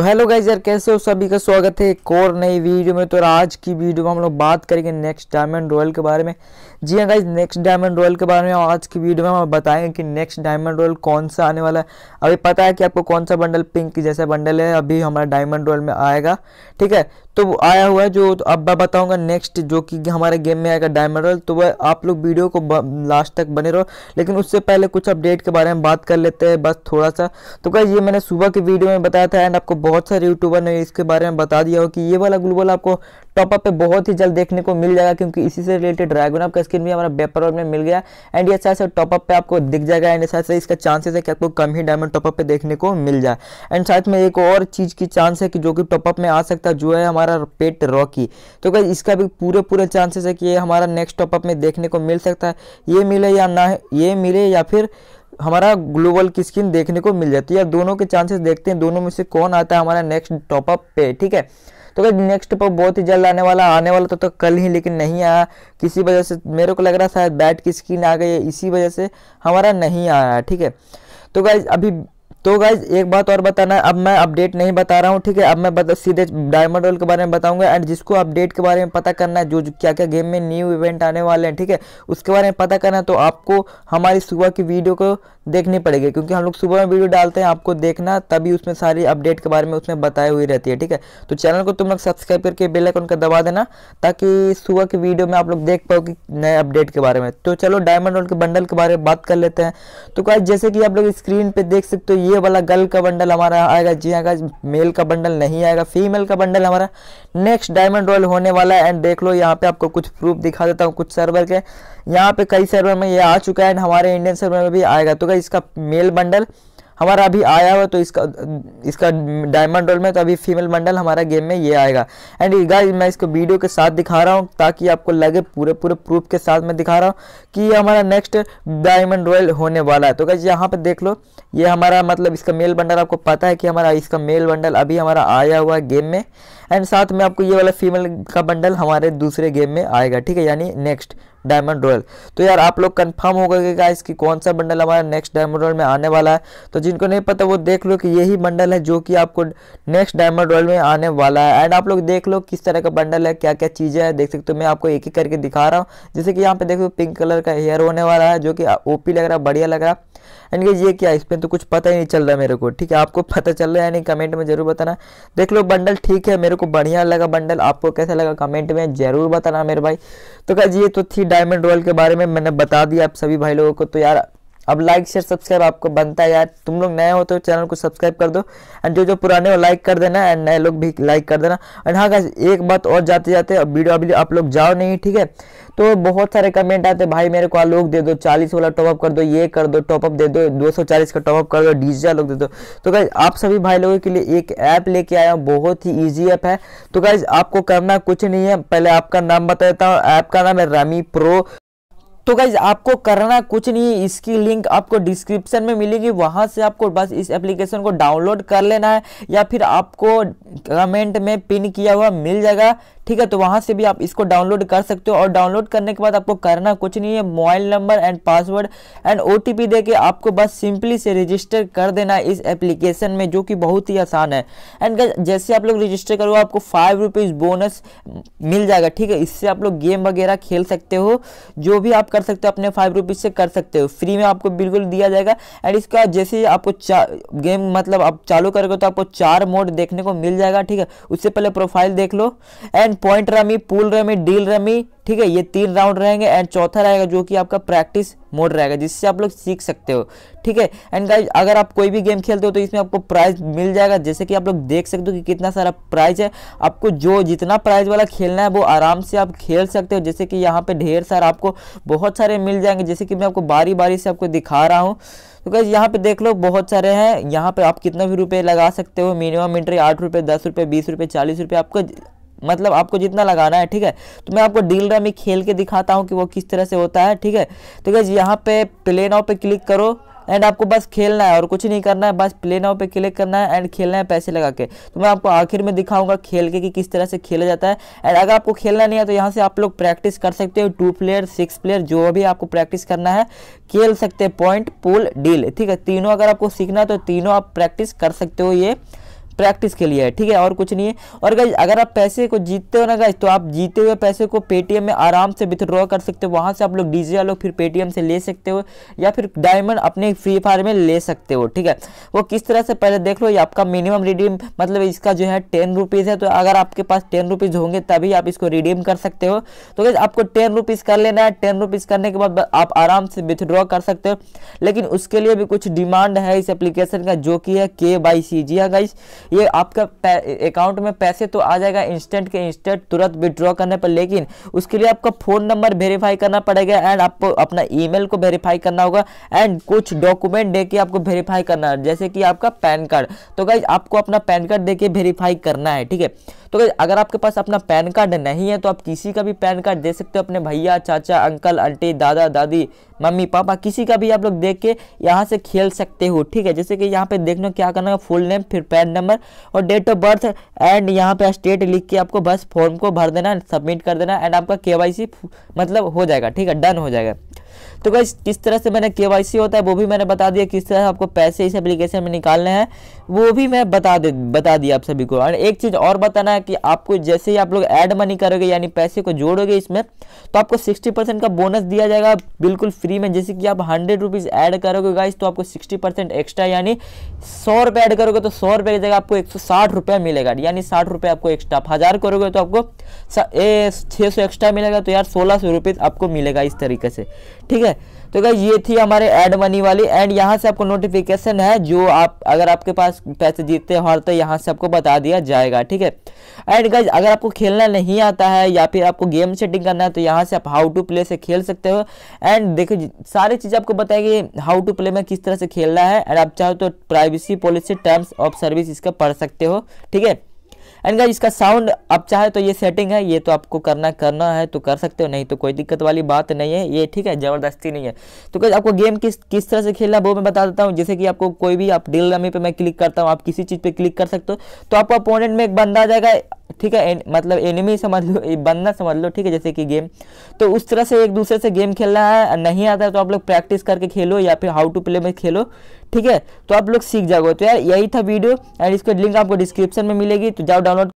तो hello guys यार कैसे हो सभी का स्वागत है एक और नई वीडियो में तो आज की वीडियो में हम लोग बात करेंगे नेक्स्ट डायमंड रॉयल के बारे में जी हाँ गाइज नेक्स्ट डायमंड रॉयल के बारे में आज की वीडियो में हम बताएंगे कि नेक्स्ट डायमंड रॉयल कौन सा आने वाला है अभी पता है कि आपको कौन सा बंडल पिंक जैसा बंडल है अभी हमारा डायमंड रॉयल में आएगा ठीक है तो वो आया हुआ है जो तो अब मैं बताऊंगा नेक्स्ट जो कि हमारे गेम में आएगा डायमंड रॉयल तो वह आप लोग वीडियो को लास्ट तक बने रहो लेकिन उससे पहले कुछ अपडेट के बारे में बात कर लेते हैं बस थोड़ा सा तो क्या ये मैंने सुबह की वीडियो में बताया था एंड आपको बहुत सारे यूट्यूबर ने इसके बारे में बता दिया हो कि ये वाला वाला आपको टॉपअप पे बहुत ही जल्द देखने को मिल जाएगा क्योंकि इसी से रिलेटेड ड्रैगन आपका स्किन भी हमारा बेपर में मिल गया एंड ये अच्छा सा टॉपअप पे आपको दिख जाएगा एंड ऐसा इसका चांसेस है कि आपको कम ही डायमंड टॉपअप पे देखने को मिल जाए एंड साथ में एक और चीज़ की चांस है कि जो कि टॉपअप में आ सकता है जो है हमारा पेट रॉकी तो क्या इसका भी पूरे पूरे चांसेस है कि ये हमारा नेक्स्ट टॉपअप में देखने को मिल सकता है ये मिले या ना ये मिले या फिर हमारा ग्लोबल की स्किन देखने को मिल जाती है दोनों के चांसेस देखते हैं दोनों में से कौन आता है हमारा नेक्स्ट टॉपअप पे ठीक है तो क्या नेक्स्ट पर बहुत ही जल्द आने वाला आने वाला तो, तो कल ही लेकिन नहीं आया किसी वजह से मेरे को लग रहा शायद बैट की स्किन आ गई है इसी वजह से हमारा नहीं आया ठीक है तो गाइज अभी तो गाइज एक बात और बताना है अब मैं अपडेट नहीं बता रहा हूँ ठीक है अब मैं बता, सीधे डायमंड रोल के बारे में बताऊंगा एंड जिसको अपडेट के बारे में पता करना है जो, जो क्या क्या गेम में न्यू इवेंट आने वाले हैं ठीक है उसके बारे में पता करना है तो आपको हमारी सुबह की वीडियो को देखनी पड़ेगी क्योंकि हम लोग सुबह में वीडियो डालते हैं आपको देखना तभी उसमें सारी अपडेट के बारे में उसमें बताई हुई रहती है ठीक है तो चैनल को तुम लोग सब्सक्राइब करके बेलाइकन का दबा देना ताकि सुबह की वीडियो में आप लोग देख पाओ कि नए अपडेट के बारे में तो चलो डायमंड रोल के बंडल के बारे में बात कर लेते हैं तो गाइज जैसे कि आप लोग स्क्रीन पर देख सकते हो ये वाला गर्ल का बंडल हमारा आएगा जी आएगा हाँ, मेल का बंडल नहीं आएगा फीमेल का बंडल हमारा नेक्स्ट डायमंड रॉयल होने वाला है एंड देख लो यहाँ पे आपको कुछ प्रूफ दिखा देता हूँ कुछ सर्वर के यहाँ पे कई सर्वर में ये आ चुका है एंड हमारे इंडियन सर्वर में भी आएगा तो इसका मेल बंडल हमारा अभी आया हुआ तो इसका इसका डायमंड रोल में तो अभी फीमेल मंडल हमारा गेम में ये आएगा एंड गाइस मैं इसको वीडियो के साथ दिखा रहा हूँ ताकि आपको लगे पूरे पूरे प्रूफ के साथ मैं दिखा रहा हूँ कि ये हमारा नेक्स्ट डायमंड रॉयल होने वाला है तो गाइज यहाँ पर देख लो ये हमारा मतलब इसका मेल बंडल आपको पता है कि हमारा इसका मेल बंडल अभी हमारा आया हुआ है गेम में एंड साथ में आपको ये वाला फीमेल का बंडल हमारे दूसरे गेम में आएगा ठीक है यानी नेक्स्ट डायमंड रॉयल तो यार आप लोग कंफर्म हो गए कि कौन सा बंडल हमारा नेक्स्ट डायमंड रॉयल में आने वाला है तो जिनको नहीं पता वो देख लो कि यही बंडल है जो कि आपको नेक्स्ट डायमंड रॉयल में आने वाला है एंड आप लोग देख लो किस तरह का बंडल है क्या क्या चीज़ें हैं देख सकते हो मैं आपको एक ही करके दिखा रहा हूँ जैसे कि यहाँ पे देखो पिंक कलर का हेयर होने वाला है जो कि ओपी लग रहा है बढ़िया लग रहा है यानी कि ये क्या इसमें तो कुछ पता ही नहीं चल रहा मेरे को ठीक है आपको पता चल रहा है यानी कमेंट में जरूर बताना देख लो बंडल ठीक है मेरे को बढ़िया लगा बंडल आपको कैसा लगा कमेंट में जरूर बताना मेरे भाई तो क्या ये तो थी डायमंड रॉयल के बारे में मैंने बता दिया आप सभी भाई लोगों को तो यार अब लाइक शेयर सब्सक्राइब आपको बनता है यार तुम लोग नए हो तो चैनल को सब्सक्राइब कर दो एंड जो जो पुराने हो लाइक कर देना एंड नए लोग भी लाइक कर देना एंड हाँ गाइस एक बात और जाते जाते वीडियो अभी आप लोग जाओ नहीं ठीक है तो बहुत सारे कमेंट आते भाई मेरे को लोग दे दो चालीस वाला टॉपअप कर दो ये कर दो टॉपअप दे दो दो सौ चालीस का टॉपअप कर दो डिजिटल लोग दे दो तो गाइज आप सभी भाई लोगों के लिए एक ऐप लेके आया हूँ बहुत ही ईजी ऐप है तो गाइज आपको करना कुछ नहीं है पहले आपका नाम बता देता हूँ ऐप का नाम है रमी प्रो तो गाइज आपको करना कुछ नहीं है इसकी लिंक आपको डिस्क्रिप्शन में मिलेगी वहां से आपको बस इस एप्लीकेशन को डाउनलोड कर लेना है या फिर आपको कमेंट में पिन किया हुआ मिल जाएगा ठीक है तो वहां से भी आप इसको डाउनलोड कर सकते हो और डाउनलोड करने के बाद आपको करना कुछ नहीं है mobile number and password and O T दे के आपको बस सिंपली से रजिस्टर कर देना इस एप्लीकेशन में जो कि बहुत ही आसान है एंड जैसे आप लोग रजिस्टर करो आपको फाइव रुपीज़ बोनस मिल जाएगा ठीक है इससे आप लोग गेम वगैरह खेल सकते हो जो भी आप कर सकते हो अपने फाइव रुपीज़ से कर सकते हो फ्री में आपको बिल्कुल दिया जाएगा एंड इसका जैसे आपको गेम मतलब आप चालू करोगे तो आपको चार मोड देखने को मिल जाएगा ठीक है उससे पहले प्रोफाइल देख लो and point rummy pool rummy deal rummy ठीक है ये तीन राउंड रहेंगे एंड चौथा रहेगा जो कि आपका प्रैक्टिस मोड रहेगा जिससे आप लोग सीख सकते हो ठीक है एंड गाइज अगर आप कोई भी गेम खेलते हो तो इसमें आपको प्राइज मिल जाएगा जैसे कि आप लोग देख सकते हो कि कितना सारा प्राइज है आपको जो जितना प्राइज वाला खेलना है वो आराम से आप खेल सकते हो जैसे कि यहाँ पे ढेर सारा आपको बहुत सारे मिल जाएंगे जैसे कि मैं आपको बारी बारी से आपको दिखा रहा हूँ तो गाइज यहाँ पे देख लो बहुत सारे हैं यहाँ पे आप कितना भी रुपये लगा सकते हो मिनिमम इंट्री आठ रुपये दस रुपये बीस रुपये चालीस रुपये आपको मतलब आपको जितना लगाना है ठीक है तो मैं आपको डील रमी खेल के दिखाता हूँ कि वो किस तरह से होता है ठीक है तो गैस यहाँ पे प्ले नाव पे क्लिक करो एंड आपको बस खेलना है और कुछ नहीं करना है बस प्ले नाव पे क्लिक करना है एंड खेलना है पैसे लगा के तो मैं आपको आखिर में दिखाऊंगा खेल के कि किस तरह से खेला जाता है एंड अगर आपको खेलना नहीं है तो यहाँ से आप लोग प्रैक्टिस कर सकते हो टू प्लेयर सिक्स प्लेयर जो भी आपको प्रैक्टिस करना है खेल सकते हैं पॉइंट पुल डील ठीक है तीनों अगर आपको सीखना है तो तीनों आप प्रैक्टिस कर सकते हो ये प्रैक्टिस के लिए है ठीक है और कुछ नहीं है और गाइज अगर आप पैसे को जीतते हो ना गाइज तो आप जीते हुए पैसे को पेटीएम में आराम से विथड्रॉ कर सकते हो वहाँ से आप लोग डीजे लोग फिर पेटीएम से ले सकते हो या फिर डायमंड अपने फ्री फायर में ले सकते हो ठीक है वो किस तरह से पहले देख लो ये आपका मिनिमम रिडीम मतलब इसका जो है टेन रुपीज़ है तो अगर आपके पास टेन रुपीज़ होंगे तभी आप इसको रिडीम कर सकते हो तो गाइज आपको टेन रुपीज़ कर लेना है टेन रुपीज़ करने के बाद आप आराम से विथड्रॉ कर सकते हो लेकिन उसके लिए भी कुछ डिमांड है इस एप्लीकेशन का जो कि है के बाई सी जी हाँ गाइज ये आपका अकाउंट में पैसे तो आ जाएगा इंस्टेंट के इंस्टेंट तुरंत विड्रॉ करने पर लेकिन उसके लिए आपका फ़ोन नंबर वेरीफाई करना पड़ेगा एंड आपको अपना ईमेल को वेरीफाई करना होगा एंड कुछ डॉक्यूमेंट दे के आपको वेरीफाई करना है जैसे कि आपका पैन कार्ड तो गाइज आपको अपना पैन कार्ड दे के वेरीफाई करना है ठीक है तो गाइज अगर आपके पास अपना पैन कार्ड नहीं है तो आप किसी का भी पैन कार्ड दे सकते हो अपने भैया चाचा अंकल आंटी दादा दादी मम्मी पापा किसी का भी आप लोग देख के यहाँ से खेल सकते हो ठीक है जैसे कि यहाँ पे देखना क्या करना है फुल नेम फिर पैन नंबर और डेट ऑफ बर्थ एंड यहाँ पे स्टेट लिख के आपको बस फॉर्म को भर देना सबमिट कर देना एंड आपका के मतलब हो जाएगा ठीक है डन हो जाएगा तो गाइज किस तरह से मैंने के होता है वो भी मैंने बता दिया किस तरह आपको पैसे इस एप्लीकेशन में निकालने हैं वो भी मैं बता दे बता दिया आप सभी को और एक चीज़ और बताना है कि आपको जैसे ही आप लोग ऐड मनी करोगे यानी पैसे को जोड़ोगे इसमें तो आपको सिक्सटी परसेंट का बोनस दिया जाएगा बिल्कुल फ्री में जैसे कि आप हंड्रेड रुपीज़ ऐड करोगे गाइज तो आपको सिक्सटी परसेंट एक्स्ट्रा यानी सौ रुपये ऐड करोगे तो सौ रुपये की जगह आपको एक सौ साठ मिलेगा यानी साठ रुपये आपको एक्स्ट्रा आप हज़ार करोगे तो आपको छः सौ एक्स्ट्रा मिलेगा तो यार सोलह सौ आपको मिलेगा इस तरीके से ठीक है तो क्या ये थी हमारे एड मनी वाली एंड यहाँ से आपको नोटिफिकेशन है जो आप अगर आपके पास पैसे जीतते हैं तो यहाँ से आपको बता दिया जाएगा ठीक है एंड गाइज अगर आपको खेलना नहीं आता है या फिर आपको गेम सेटिंग करना है तो यहाँ से आप हाउ टू प्ले से खेल सकते हो एंड देखो सारी चीज़ आपको बताएगी हाउ टू प्ले में किस तरह से खेलना है एंड आप चाहो तो privacy policy terms of service इसका पढ़ सकते हो ठीक है एंड गाइज इसका साउंड आप चाहे तो ये सेटिंग है ये तो आपको करना करना है तो कर सकते हो नहीं तो कोई दिक्कत वाली बात नहीं है ये ठीक है ज़बरदस्ती नहीं है तो कैसे आपको गेम किस किस तरह से खेलना वो मैं बता देता हूँ जैसे कि आपको कोई भी आप डील रमी पर मैं क्लिक करता हूँ आप किसी चीज़ पर क्लिक कर सकते हो तो आपको अपोनेंट में एक बंदा आ जाएगा ठीक है मतलब एनिमी समझ लो बनना समझ लो ठीक है जैसे कि गेम तो उस तरह से एक दूसरे से गेम खेलना है नहीं आता है तो आप लोग प्रैक्टिस करके खेलो या फिर हाउ टू प्ले में खेलो ठीक है तो आप लोग सीख जाओगे तो यार यही था वीडियो एंड इसका लिंक आपको डिस्क्रिप्शन में मिलेगी तो जाओ डाउनलोड